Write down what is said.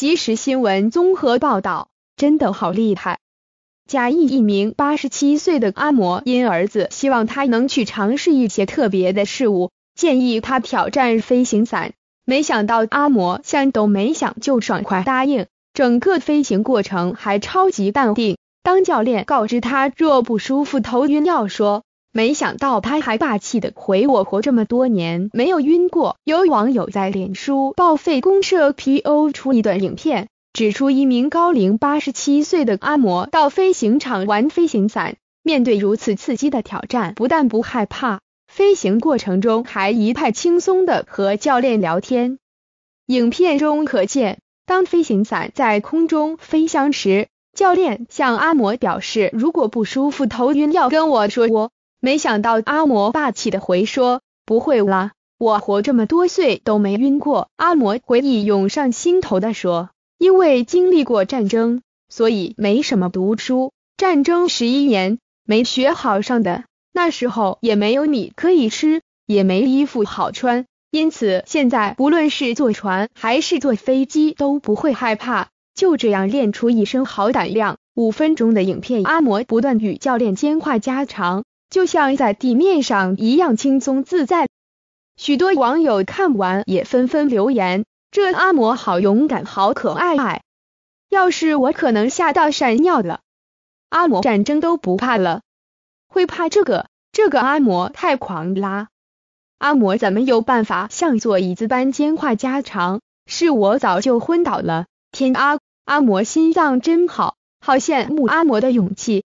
即时新闻综合报道，真的好厉害！贾谊一名八十七岁的阿嬷因儿子希望他能去尝试一些特别的事物，建议他挑战飞行伞，没想到阿嬷想都没想就爽快答应，整个飞行过程还超级淡定。当教练告知他若不舒服、头晕要说。没想到他还霸气的回我：“活这么多年没有晕过。”有网友在脸书报废公社 P O 出一段影片，指出一名高龄八十七岁的阿嬷到飞行场玩飞行伞，面对如此刺激的挑战，不但不害怕，飞行过程中还一派轻松的和教练聊天。影片中可见，当飞行伞在空中飞翔时，教练向阿嬷表示：“如果不舒服、头晕，要跟我说。”没想到阿嬷霸气的回说：“不会啦，我活这么多岁都没晕过。”阿嬷回忆涌上心头的说：“因为经历过战争，所以没什么读书。战争十一年没学好上的，那时候也没有你可以吃，也没衣服好穿，因此现在不论是坐船还是坐飞机都不会害怕，就这样练出一身好胆量。”五分钟的影片，阿嬷不断与教练兼话家常。就像在地面上一样轻松自在。许多网友看完也纷纷留言：“这阿嬷好勇敢，好可爱！哎，要是我可能吓到闪尿了。阿嬷战争都不怕了，会怕这个？这个阿嬷太狂啦！阿嬷怎么有办法像坐椅子般兼话家常？是我早就昏倒了。天阿！阿嬷心脏真好，好羡慕阿嬷的勇气。”